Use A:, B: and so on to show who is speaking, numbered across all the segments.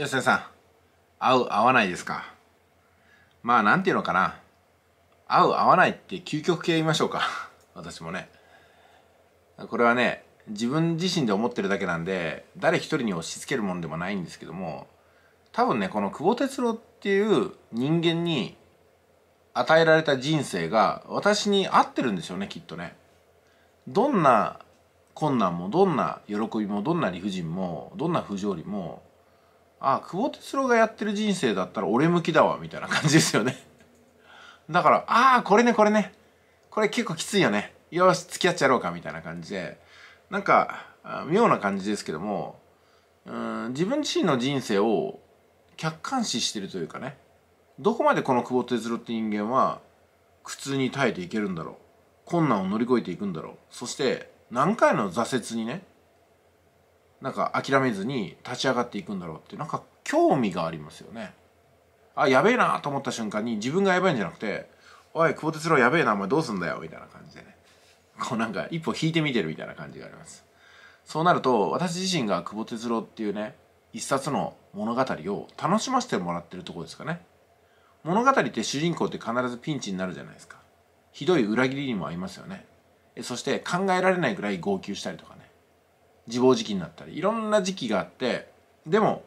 A: 吉田さん、合う合わないですかまあなんていうのかな。合う合わないって究極系言いましょうか。私もね。これはね、自分自身で思ってるだけなんで、誰一人に押し付けるもんでもないんですけども、多分ね、この久保哲郎っていう人間に与えられた人生が私に合ってるんでしょうね、きっとね。どんな困難もどんな喜びもどんな理不尽もどんな不条理もあ久保哲郎がやってる人生だったら俺向きだわみたいな感じですよね だからああこれねこれねこれ結構きついよねよし付き合っちゃろうかみたいな感じでなんか妙な感じですけどもうん自分自身の人生を客観視してるというかねどこまでこの久保哲郎って人間は苦痛に耐えていけるんだろう困難を乗り越えていくんだろうそして何回の挫折にねなんか諦めずに立ち上がっていくんだろうってなんか興味がありますよね。あやべえなと思った瞬間に自分がやばいんじゃなくて「おい久保哲郎やべえなお前どうすんだよ」みたいな感じでねこうなんか一歩引いてみてるみたいな感じがあります。そうなると私自身が久保哲郎っていうね一冊の物語を楽しませてもらってるとこですかね。物語って主人公って必ずピンチになるじゃないですか。ひどい裏切りにも合いますよね。そして考えられないぐらい号泣したりとかね。自暴自棄になったりいろんな時期があってでも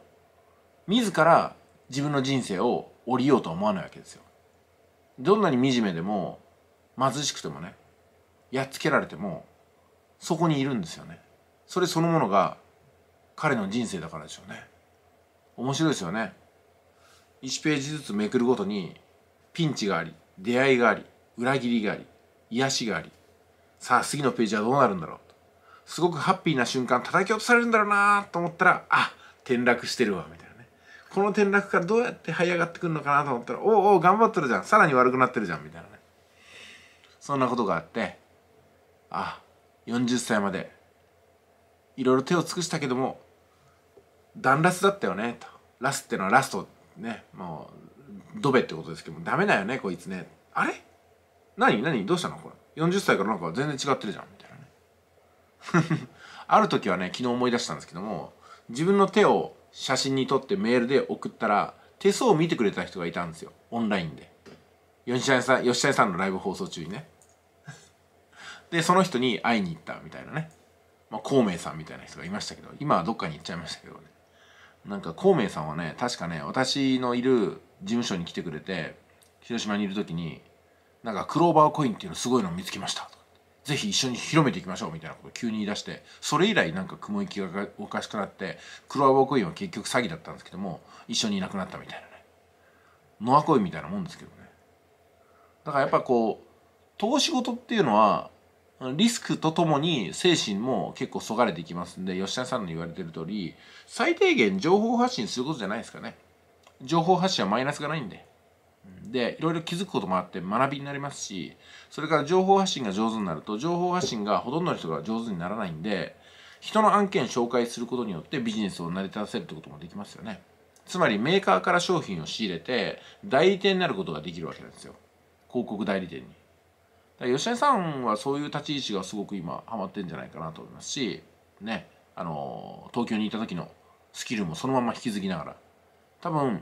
A: 自ら自分の人生を降りようとは思わないわけですよどんなに惨めでも貧しくてもねやっつけられてもそこにいるんですよねそれそのものが彼の人生だからでしょうね面白いですよね1ページずつめくるごとにピンチがあり出会いがあり裏切りがあり癒しがありさあ次のページはどうなるんだろうすごくハッピーな瞬間叩き落とされるんだろうなと思ったらあ転落してるわみたいなねこの転落からどうやって這い上がってくるのかなと思ったらおうお頑張ってるじゃんさらに悪くなってるじゃんみたいなねそんなことがあってあ40歳までいろいろ手を尽くしたけども断ラスだったよねとラスってのはラストねもうドベってことですけどもダメだよねこいつねあれ何何どうしたのこれ40歳からなんか全然違ってるじゃんある時はね昨日思い出したんですけども自分の手を写真に撮ってメールで送ったら手相を見てくれた人がいたんですよオンラインで吉谷さん吉谷さんのライブ放送中にねでその人に会いに行ったみたいなね、まあ、孔明さんみたいな人がいましたけど今はどっかに行っちゃいましたけどねなんか孔明さんはね確かね私のいる事務所に来てくれて広島にいる時になんかクローバーコインっていうのすごいの見つけましたとかぜひ一緒に広めていきましょうみたいなことを急に言い出してそれ以来なんか雲行きがおかしくなって黒アワコインは結局詐欺だったんですけども一緒にいなくなったみたいなねノアコインみたいなもんですけどねだからやっぱこう投資事っていうのはリスクとともに精神も結構そがれていきますんで吉田さんの言われてる通り最低限情報発信することじゃないですかね情報発信はマイナスがないんで。でいろいろ気づくこともあって学びになりますしそれから情報発信が上手になると情報発信がほとんどの人が上手にならないんで人の案件紹介することによってビジネスを成り立たせるってこともできますよねつまりメーカーから商品を仕入れて代理店になることができるわけなんですよ広告代理店に吉根さんはそういう立ち位置がすごく今ハマってんじゃないかなと思いますしねあの東京にいた時のスキルもそのまま引き継ぎながら多分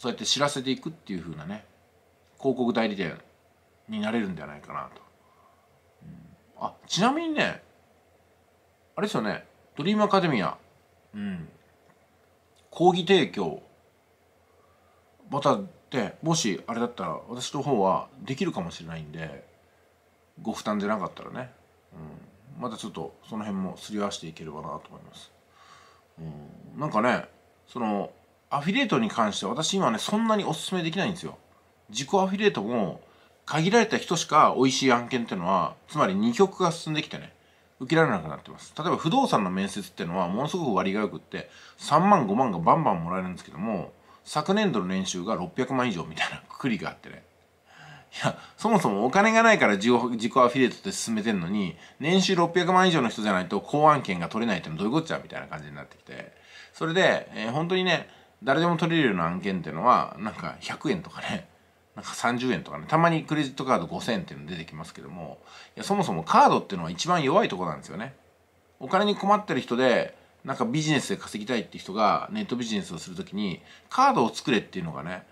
A: そうやって知らせていくっていう風なね広告代理店になれるんじゃないかなと、うん、あちなみにねあれですよねドリームアカデミアうん講義提供またでもしあれだったら私の方はできるかもしれないんでご負担でなかったらね、うん、またちょっとその辺もすり合わせていければなと思います、うん、なんかねそのアフィリエイトに関して私今ね、そんなにお勧めできないんですよ。自己アフィリエイトも、限られた人しか美味しい案件っていうのは、つまり二極が進んできてね、受けられなくなってます。例えば不動産の面接っていうのは、ものすごく割が良くって、3万5万がバンバンもらえるんですけども、昨年度の年収が600万以上みたいなくくりがあってね。いや、そもそもお金がないから自己アフィリエイトって進めてんのに、年収600万以上の人じゃないと公安権が取れないってのどういうこっちゃみたいな感じになってきて。それで、えー、本当にね、誰でも取れるような案件っていうのはなんか100円とかねなんか30円とかねたまにクレジットカード5000円っていうの出てきますけどもいやそもそもカードっていうのは一番弱いとこなんですよねお金に困ってる人でなんかビジネスで稼ぎたいって人がネットビジネスをする時にカードを作れっていうのがね、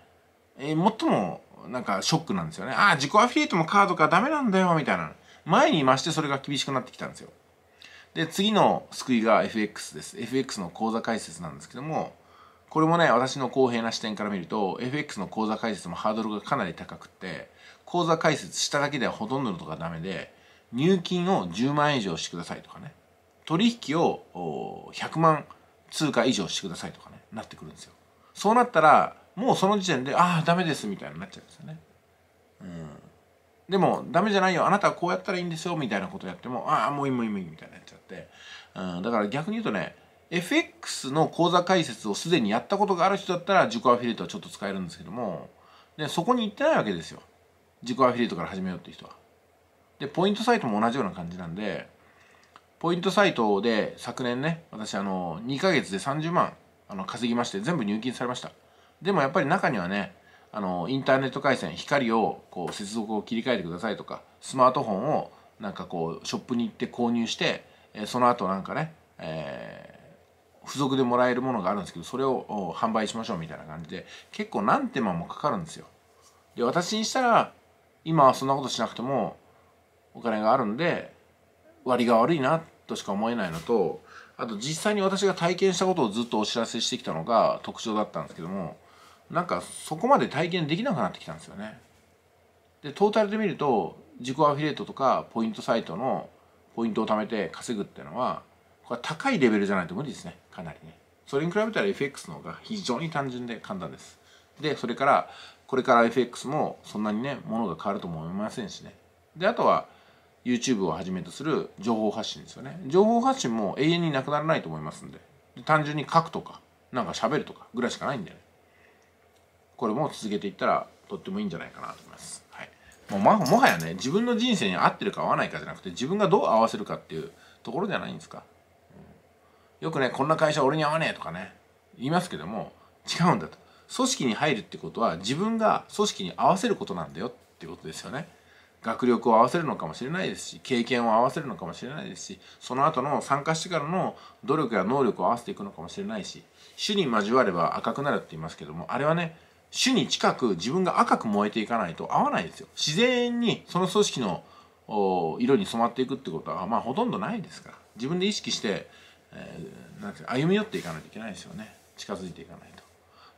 A: えー、最もなんかショックなんですよねああ自己アフィリエイトもカードかダメなんだよみたいな前にましてそれが厳しくなってきたんですよで次の救いが FX です FX の口座開設なんですけどもこれもね私の公平な視点から見ると FX の口座開設もハードルがかなり高くて口座開設しただけではほとんどのとかダメで入金を10万円以上してくださいとかね取引を100万通貨以上してくださいとかねなってくるんですよそうなったらもうその時点でああダメですみたいになっちゃうんですよねうんでもダメじゃないよあなたはこうやったらいいんですよみたいなことやってもああもういいもういいもういいみたいになっちゃって、うん、だから逆に言うとね FX の口座開設をすでにやったことがある人だったら自己アフィリエイトはちょっと使えるんですけどもでそこに行ってないわけですよ自己アフィリエイトから始めようっていう人は。でポイントサイトも同じような感じなんでポイントサイトで昨年ね私あの2ヶ月で30万あの稼ぎまして全部入金されましたでもやっぱり中にはねあのインターネット回線光をこう接続を切り替えてくださいとかスマートフォンをなんかこうショップに行って購入して、えその後なんかね、えー付属でもらえるものがあるんですけどそれを販売しましょうみたいな感じで結構何手間もかかるんですよで私にしたら今はそんなことしなくてもお金があるんで割が悪いなとしか思えないのとあと実際に私が体験したことをずっとお知らせしてきたのが特徴だったんですけどもなんかそこまで体験できなくなってきたんですよねでトータルで見ると自己アフィリエイトとかポイントサイトのポイントを貯めて稼ぐっていうのはこれは高いレベルじゃないと無理ですねかなりねそれに比べたら FX の方が非常に単純で簡単ですでそれからこれから FX もそんなにねものが変わるとも思いませんしねであとは YouTube をはじめとする情報発信ですよね情報発信も永遠になくならないと思いますんで単純に書くとかなんか喋るとかぐらいしかないんでねこれも続けていったらとってもいいんじゃないかなと思います、はい、もう、ま、もはやね自分の人生に合ってるか合わないかじゃなくて自分がどう合わせるかっていうところじゃないんですかよくねこんな会社俺に合わねえとかね言いますけども違うんだと組織に入るってことは自分が組織に合わせることなんだよっていうことですよね学力を合わせるのかもしれないですし経験を合わせるのかもしれないですしその後の参加してからの努力や能力を合わせていくのかもしれないし種に交われば赤くなるって言いますけどもあれはね種に近く自分が赤く燃えていかないと合わないですよ自然にその組織の色に染まっていくってことはまあほとんどないですから自分で意識してえー、なんか歩み寄っていかないといけないですよね近づいていかないと。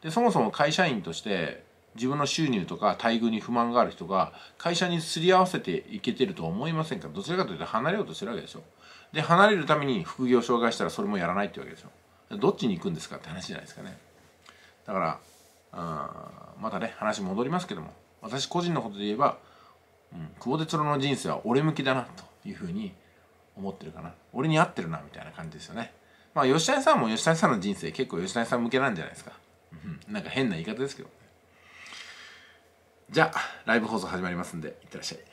A: でそもそも会社員として自分の収入とか待遇に不満がある人が会社にすり合わせていけてるとは思いませんかどちらかというと離れようとしてるわけでしょで離れるために副業障害したらそれもやらないってわけでしょどっちに行くんですかって話じゃないですかねだからあまたね話戻りますけども私個人のことで言えば、うん、久保哲郎の人生は俺向きだなというふうに思ってるかな俺に合ってるなみたいな感じですよねまあ吉谷さんも吉谷さんの人生結構吉谷さん向けなんじゃないですか、なんか変な言い方ですけどじゃあライブ放送始まりますんでいってらっしゃい